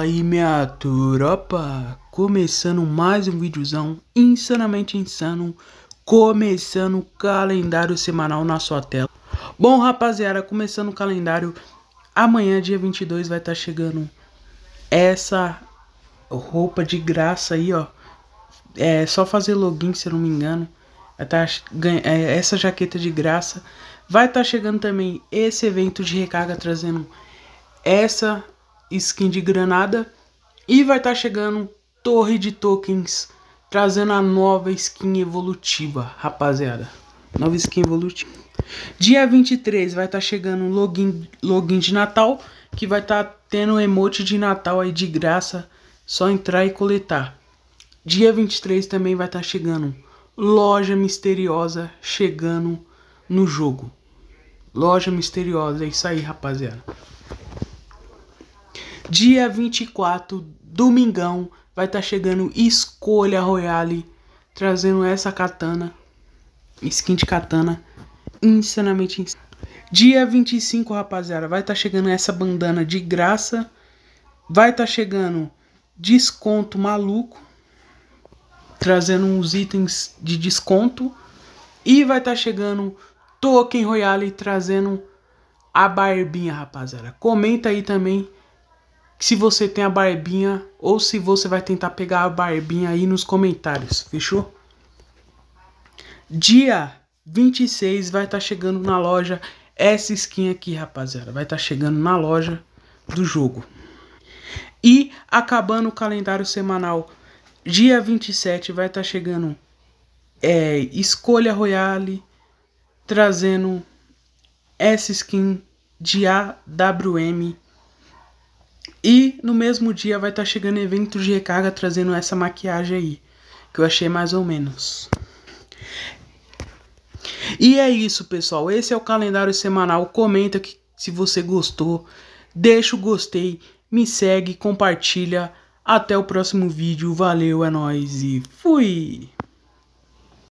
Aí minha tropa, começando mais um videozão insanamente insano, começando o calendário semanal na sua tela. Bom rapaziada, começando o calendário, amanhã dia 22 vai estar tá chegando essa roupa de graça aí ó, é só fazer login se eu não me engano, é, tá, é, essa jaqueta de graça. Vai estar tá chegando também esse evento de recarga trazendo essa skin de granada. E vai estar tá chegando torre de tokens, trazendo a nova skin evolutiva, rapaziada. Nova skin evolutiva. Dia 23 vai estar tá chegando login, login de Natal, que vai estar tá tendo emote de Natal aí de graça, só entrar e coletar. Dia 23 também vai estar tá chegando loja misteriosa chegando no jogo. Loja misteriosa, é isso aí, rapaziada. Dia 24, domingão, vai estar tá chegando Escolha Royale, trazendo essa katana, skin de katana, insanamente insana. Dia 25, rapaziada, vai estar tá chegando essa bandana de graça, vai estar tá chegando desconto maluco, trazendo uns itens de desconto, e vai estar tá chegando Token Royale, trazendo a barbinha, rapaziada. Comenta aí também se você tem a barbinha ou se você vai tentar pegar a barbinha aí nos comentários, fechou? Dia 26 vai estar tá chegando na loja essa skin aqui, rapaziada. Vai estar tá chegando na loja do jogo. E acabando o calendário semanal, dia 27 vai estar tá chegando é, Escolha Royale, trazendo essa skin de AWM e no mesmo dia vai estar tá chegando evento de recarga trazendo essa maquiagem aí, que eu achei mais ou menos. E é isso, pessoal. Esse é o calendário semanal. Comenta que, se você gostou. Deixa o gostei, me segue, compartilha. Até o próximo vídeo. Valeu, é nóis e fui!